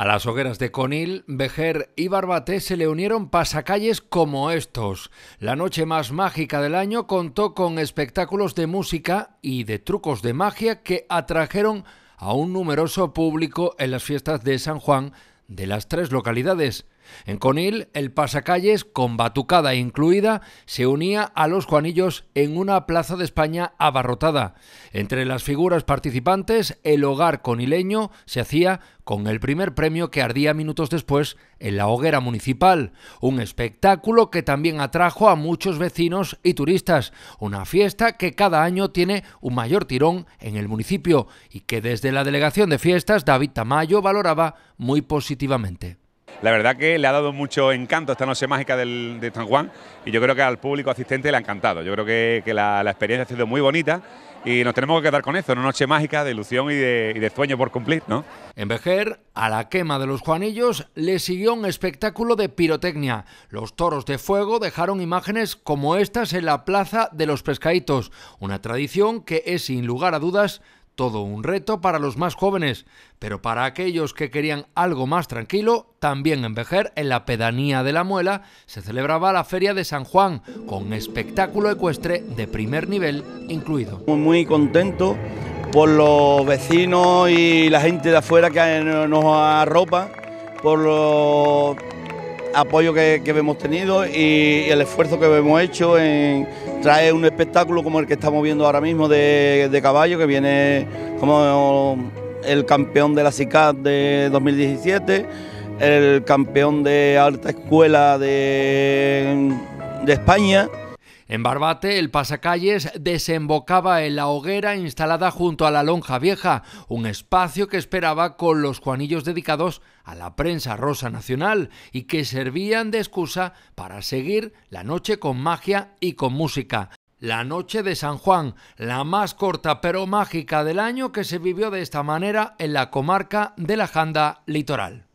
A las hogueras de Conil, Bejer y Barbate se le unieron pasacalles como estos. La noche más mágica del año contó con espectáculos de música y de trucos de magia que atrajeron a un numeroso público en las fiestas de San Juan de las tres localidades. En Conil, el pasacalles, con batucada incluida, se unía a los Juanillos en una plaza de España abarrotada. Entre las figuras participantes, el hogar conileño se hacía con el primer premio que ardía minutos después en la hoguera municipal. Un espectáculo que también atrajo a muchos vecinos y turistas. Una fiesta que cada año tiene un mayor tirón en el municipio y que desde la Delegación de Fiestas David Tamayo valoraba muy positivamente. La verdad que le ha dado mucho encanto esta noche mágica de San Juan y yo creo que al público asistente le ha encantado. Yo creo que, la, experiencia ha sido muy bonita y nos tenemos que quedar con eso, una noche mágica de ilusión y de, sueño por cumplir. ¿no? En Vejer, a la quema de los Juanillos le siguió un espectáculo de pirotecnia. Los toros de fuego dejaron imágenes como estas en la Plaza de los Pescaditos, una tradición que es sin lugar a dudas todo un reto para los más jóvenes, pero para aquellos que querían algo más tranquilo, también en Vejer, en la pedanía de la Muela, se celebraba la Feria de San Juan, con espectáculo ecuestre de primer nivel incluido. Muy contento por los vecinos y la gente de afuera que nos arropa, por los apoyo que, hemos tenido y, el esfuerzo que hemos hecho en traer un espectáculo como el que estamos viendo ahora mismo de, caballo, que viene como el campeón de la CICAT de 2017, el campeón de alta escuela de, de España en Barbate, el pasacalles desembocaba en la hoguera instalada junto a la lonja vieja, un espacio que esperaba con los juanillos dedicados a la prensa rosa nacional y que servían de excusa para seguir la noche con magia y con música. La noche de San Juan, la más corta pero mágica del año que se vivió de esta manera en la comarca de la Janda Litoral.